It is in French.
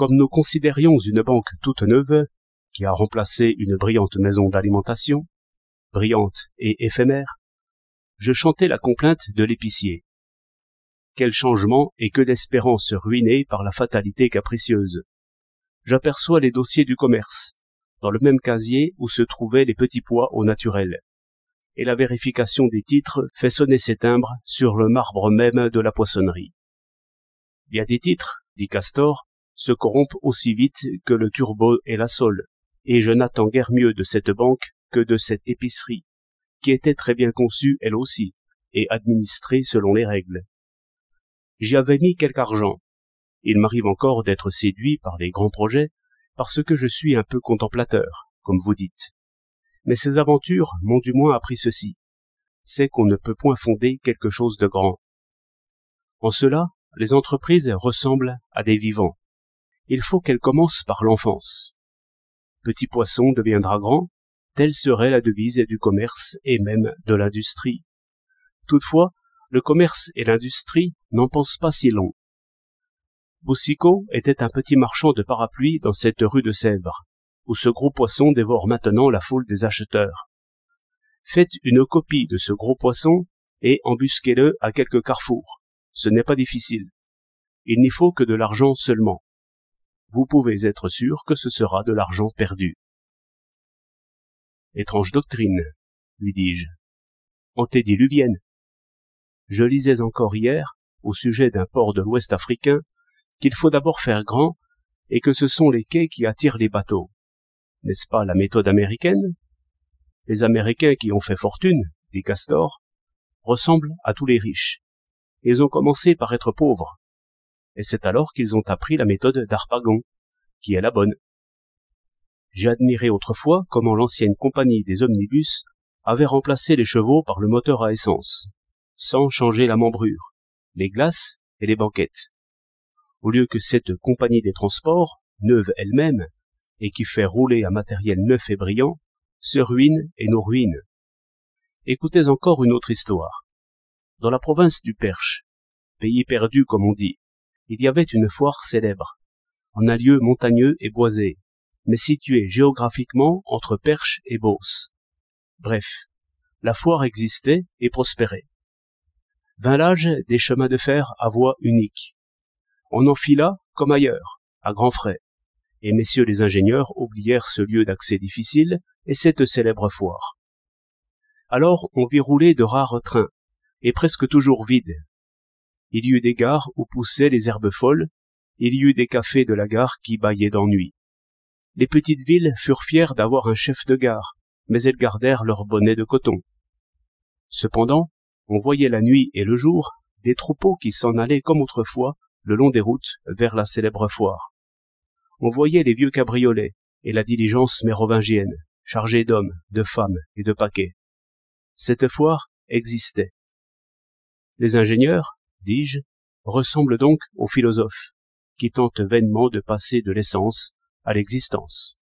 Comme nous considérions une banque toute neuve, qui a remplacé une brillante maison d'alimentation, brillante et éphémère, je chantais la complainte de l'épicier. Quel changement et que d'espérance ruinée par la fatalité capricieuse. J'aperçois les dossiers du commerce, dans le même casier où se trouvaient les petits pois au naturel, et la vérification des titres fait sonner ses timbres sur le marbre même de la poissonnerie. Il y a des titres, dit Castor, se corrompent aussi vite que le turbo et la sole, et je n'attends guère mieux de cette banque que de cette épicerie, qui était très bien conçue elle aussi, et administrée selon les règles. J'y avais mis quelque argent. Il m'arrive encore d'être séduit par les grands projets, parce que je suis un peu contemplateur, comme vous dites. Mais ces aventures m'ont du moins appris ceci, c'est qu'on ne peut point fonder quelque chose de grand. En cela, les entreprises ressemblent à des vivants il faut qu'elle commence par l'enfance. Petit poisson deviendra grand, telle serait la devise du commerce et même de l'industrie. Toutefois, le commerce et l'industrie n'en pensent pas si long. Boussicot était un petit marchand de parapluies dans cette rue de Sèvres, où ce gros poisson dévore maintenant la foule des acheteurs. Faites une copie de ce gros poisson et embusquez-le à quelques carrefours. Ce n'est pas difficile. Il n'y faut que de l'argent seulement vous pouvez être sûr que ce sera de l'argent perdu. Étrange doctrine, lui dis-je. Antédiluvienne. Je lisais encore hier, au sujet d'un port de l'Ouest africain, qu'il faut d'abord faire grand et que ce sont les quais qui attirent les bateaux. N'est-ce pas la méthode américaine Les Américains qui ont fait fortune, dit Castor, ressemblent à tous les riches. Ils ont commencé par être pauvres, et c'est alors qu'ils ont appris la méthode d'Arpagon, qui est la bonne. J'ai admiré autrefois comment l'ancienne compagnie des omnibus avait remplacé les chevaux par le moteur à essence, sans changer la membrure, les glaces et les banquettes. Au lieu que cette compagnie des transports, neuve elle-même, et qui fait rouler un matériel neuf et brillant, se ruine et nous ruine. Écoutez encore une autre histoire. Dans la province du Perche, pays perdu comme on dit, il y avait une foire célèbre, en un lieu montagneux et boisé, mais situé géographiquement entre Perche et Beauce. Bref, la foire existait et prospérait. Vint l'âge des chemins de fer à voie unique. On en fila comme ailleurs, à grands frais, et messieurs les ingénieurs oublièrent ce lieu d'accès difficile et cette célèbre foire. Alors on vit rouler de rares trains, et presque toujours vides, il y eut des gares où poussaient les herbes folles, il y eut des cafés de la gare qui baillaient d'ennui. Les petites villes furent fières d'avoir un chef de gare, mais elles gardèrent leurs bonnets de coton. Cependant, on voyait la nuit et le jour des troupeaux qui s'en allaient comme autrefois le long des routes vers la célèbre foire. On voyait les vieux cabriolets et la diligence mérovingienne, chargée d'hommes, de femmes et de paquets. Cette foire existait. Les ingénieurs, dis-je, ressemble donc au philosophe qui tente vainement de passer de l'essence à l'existence.